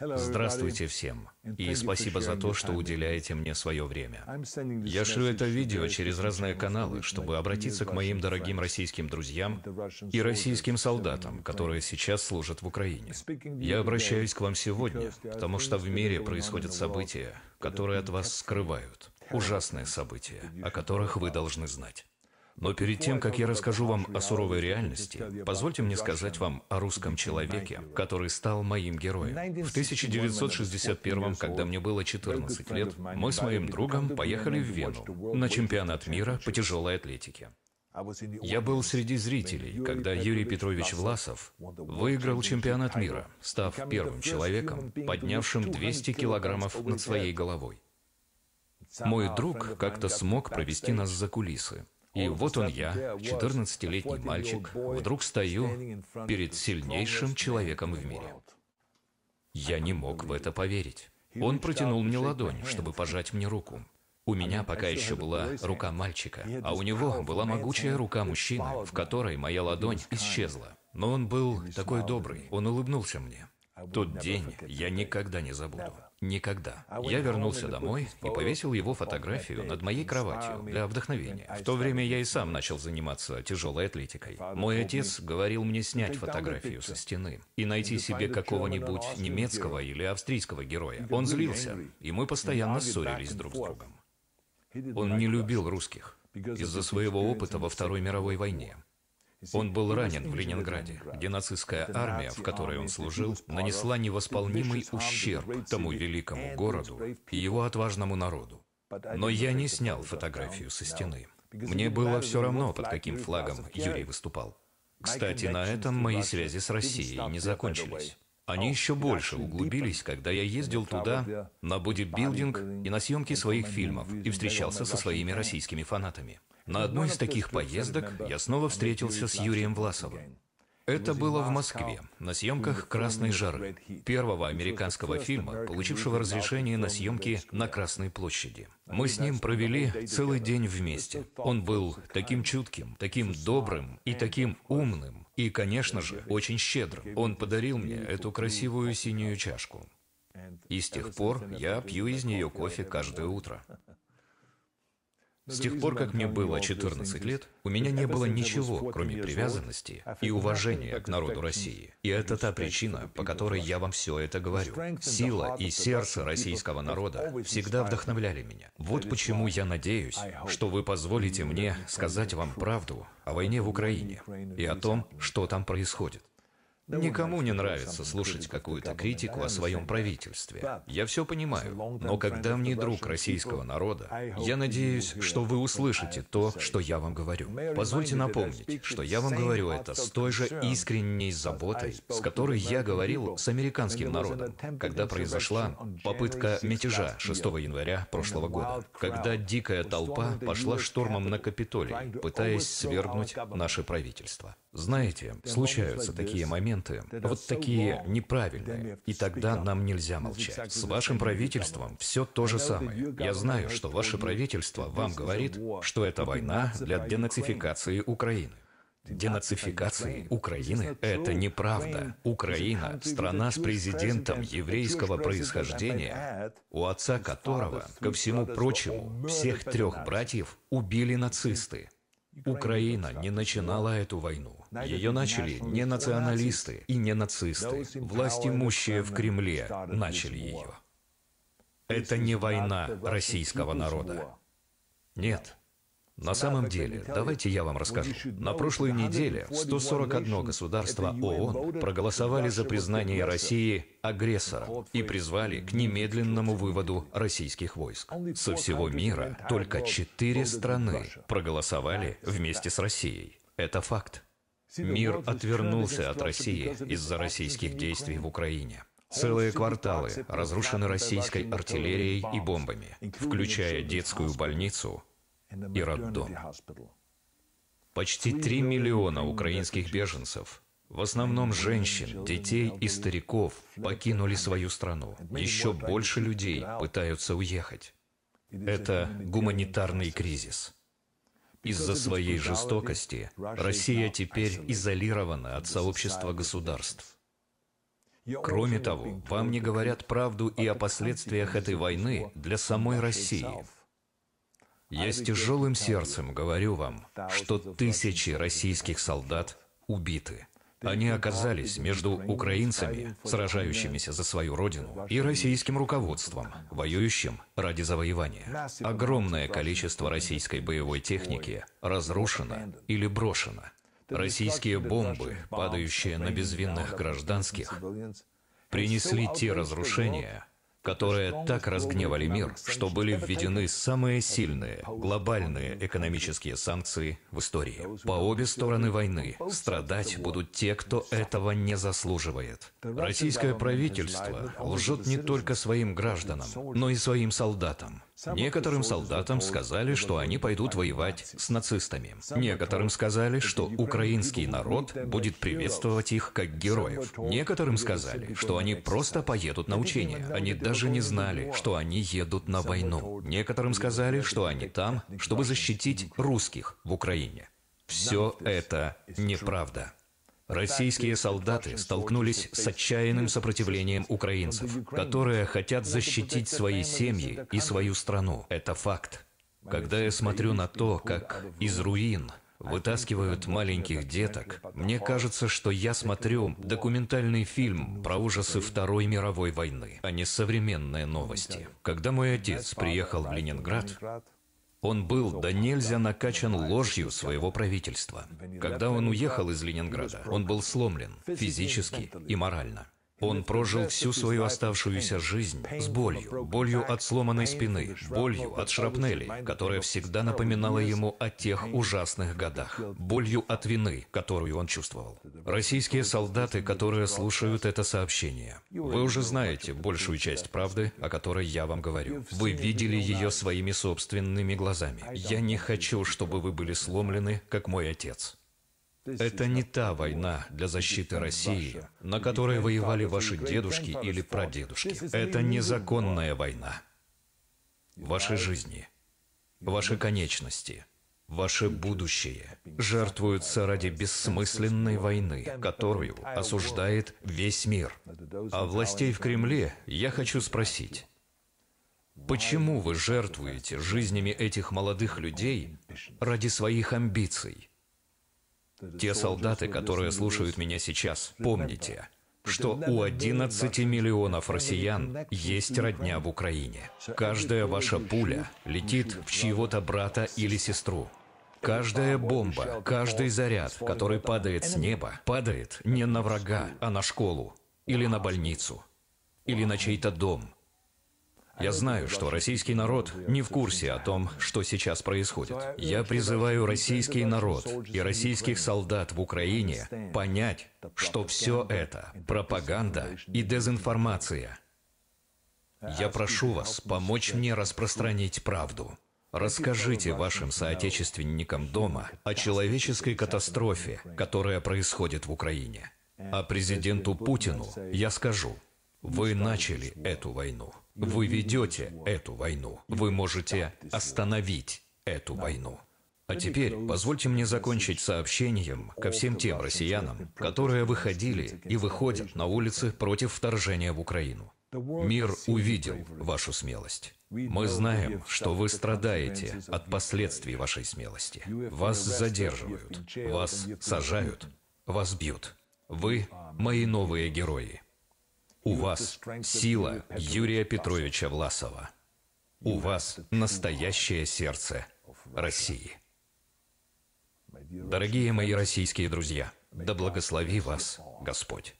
Здравствуйте всем, и спасибо за то, что уделяете мне свое время. Я шлю это видео через разные каналы, чтобы обратиться к моим дорогим российским друзьям и российским солдатам, которые сейчас служат в Украине. Я обращаюсь к вам сегодня, потому что в мире происходят события, которые от вас скрывают. Ужасные события, о которых вы должны знать. Но перед тем, как я расскажу вам о суровой реальности, позвольте мне сказать вам о русском человеке, который стал моим героем. В 1961, когда мне было 14 лет, мы с моим другом поехали в Вену на чемпионат мира по тяжелой атлетике. Я был среди зрителей, когда Юрий Петрович Власов выиграл чемпионат мира, став первым человеком, поднявшим 200 килограммов над своей головой. Мой друг как-то смог провести нас за кулисы. И вот он я, 14-летний мальчик, вдруг стою перед сильнейшим человеком в мире. Я не мог в это поверить. Он протянул мне ладонь, чтобы пожать мне руку. У меня пока еще была рука мальчика, а у него была могучая рука мужчины, в которой моя ладонь исчезла. Но он был такой добрый, он улыбнулся мне. Тот день я никогда не забуду. Никогда. А я вернулся домой и повесил его фотографию над моей кроватью для вдохновения. В а то время я и сам начал заниматься тяжелой атлетикой. Ну, Мой ну, отец говорил мне ну, снять фотографию со стены и найти себе какого-нибудь немецкого или австрийского героя. Он злился, и мы постоянно ссорились друг с другом. Он не любил русских из-за своего опыта во Второй мировой войне. Он был ранен в Ленинграде, где нацистская армия, в которой он служил, нанесла невосполнимый ущерб тому великому городу и его отважному народу. Но я не снял фотографию со стены. Мне было все равно, под каким флагом Юрий выступал. Кстати, на этом мои связи с Россией не закончились. Они еще больше углубились, когда я ездил туда на бодибилдинг и на съемки своих фильмов и встречался со своими российскими фанатами. На одной из таких поездок я снова встретился с Юрием Власовым. Это было в Москве, на съемках «Красной жары», первого американского фильма, получившего разрешение на съемки на Красной площади. Мы с ним провели целый день вместе. Он был таким чутким, таким добрым и таким умным, и, конечно же, очень щедрым. Он подарил мне эту красивую синюю чашку. И с тех пор я пью из нее кофе каждое утро. С тех пор, как мне было 14 лет, у меня не было ничего, кроме привязанности и уважения к народу России. И это та причина, по которой я вам все это говорю. Сила и сердце российского народа всегда вдохновляли меня. Вот почему я надеюсь, что вы позволите мне сказать вам правду о войне в Украине и о том, что там происходит. Никому не нравится слушать какую-то критику о своем правительстве. Я все понимаю, но как давний друг российского народа, я надеюсь, что вы услышите то, что я вам говорю. Позвольте напомнить, что я вам говорю это с той же искренней заботой, с которой я говорил с американским народом, когда произошла попытка мятежа 6 января прошлого года, когда дикая толпа пошла штормом на Капитолий, пытаясь свергнуть наше правительство. Знаете, случаются такие моменты, аргументы а вот такие неправильные, и тогда нам нельзя молчать. С вашим правительством все то же самое. Я знаю, что ваше правительство вам говорит, что это война для денацификации Украины. Денацификации Украины – это неправда. Украина – страна с президентом еврейского происхождения, у отца которого, ко всему прочему, всех трех братьев убили нацисты. Украина не начинала эту войну. Ее начали не националисты и не нацисты. Власти имущие в Кремле начали ее. Это не война российского народа. Нет. На самом деле, давайте я вам расскажу. На прошлой неделе 141 государство ООН проголосовали за признание России агрессором и призвали к немедленному выводу российских войск. Со всего мира только четыре страны проголосовали вместе с Россией. Это факт. Мир отвернулся от России из-за российских действий в Украине. Целые кварталы разрушены российской артиллерией и бомбами, включая детскую больницу и роддом. Почти 3 миллиона украинских беженцев, в основном женщин, детей и стариков, покинули свою страну. Еще больше людей пытаются уехать. Это гуманитарный кризис. Из-за своей жестокости Россия теперь изолирована от сообщества государств. Кроме того, вам не говорят правду и о последствиях этой войны для самой России, я с тяжелым сердцем говорю вам, что тысячи российских солдат убиты. Они оказались между украинцами, сражающимися за свою родину, и российским руководством, воюющим ради завоевания. Огромное количество российской боевой техники разрушено или брошено. Российские бомбы, падающие на безвинных гражданских, принесли те разрушения, которые так разгневали мир, что были введены самые сильные глобальные экономические санкции в истории. По обе стороны войны страдать будут те, кто этого не заслуживает. Российское правительство лжет не только своим гражданам, но и своим солдатам. Некоторым солдатам сказали, что они пойдут воевать с нацистами. Некоторым сказали, что украинский народ будет приветствовать их как героев. Некоторым сказали, что они просто поедут на учения. Они даже не знали, что они едут на войну. Некоторым сказали, что они там, чтобы защитить русских в Украине. Все это неправда. Российские солдаты столкнулись с отчаянным сопротивлением украинцев, которые хотят защитить свои семьи и свою страну. Это факт. Когда я смотрю на то, как из руин вытаскивают маленьких деток, мне кажется, что я смотрю документальный фильм про ужасы Второй мировой войны, а не современные новости. Когда мой отец приехал в Ленинград, он был да нельзя накачан ложью своего правительства. Когда он уехал из Ленинграда, он был сломлен физически и морально. Он прожил всю свою оставшуюся жизнь с болью, болью от сломанной спины, болью от шрапнели, которая всегда напоминала ему о тех ужасных годах, болью от вины, которую он чувствовал. Российские солдаты, которые слушают это сообщение, вы уже знаете большую часть правды, о которой я вам говорю. Вы видели ее своими собственными глазами. Я не хочу, чтобы вы были сломлены, как мой отец. Это не та война для защиты России, на которой воевали ваши дедушки или прадедушки. Это незаконная война. Ваши жизни, ваши конечности, ваше будущее жертвуются ради бессмысленной войны, которую осуждает весь мир. А властей в Кремле я хочу спросить. Почему вы жертвуете жизнями этих молодых людей ради своих амбиций? Те солдаты, которые слушают меня сейчас, помните, что у 11 миллионов россиян есть родня в Украине. Каждая ваша пуля летит в чьего-то брата или сестру. Каждая бомба, каждый заряд, который падает с неба, падает не на врага, а на школу, или на больницу, или на чей-то дом, я знаю, что российский народ не в курсе о том, что сейчас происходит. Я призываю российский народ и российских солдат в Украине понять, что все это пропаганда и дезинформация. Я прошу вас помочь мне распространить правду. Расскажите вашим соотечественникам дома о человеческой катастрофе, которая происходит в Украине. А президенту Путину я скажу, вы начали эту войну. Вы ведете эту войну. Вы можете остановить эту войну. А теперь позвольте мне закончить сообщением ко всем тем россиянам, которые выходили и выходят на улицы против вторжения в Украину. Мир увидел вашу смелость. Мы знаем, что вы страдаете от последствий вашей смелости. Вас задерживают, вас сажают, вас бьют. Вы мои новые герои. У вас сила Юрия Петровича Власова. У вас настоящее сердце России. Дорогие мои российские друзья, да благослови вас Господь.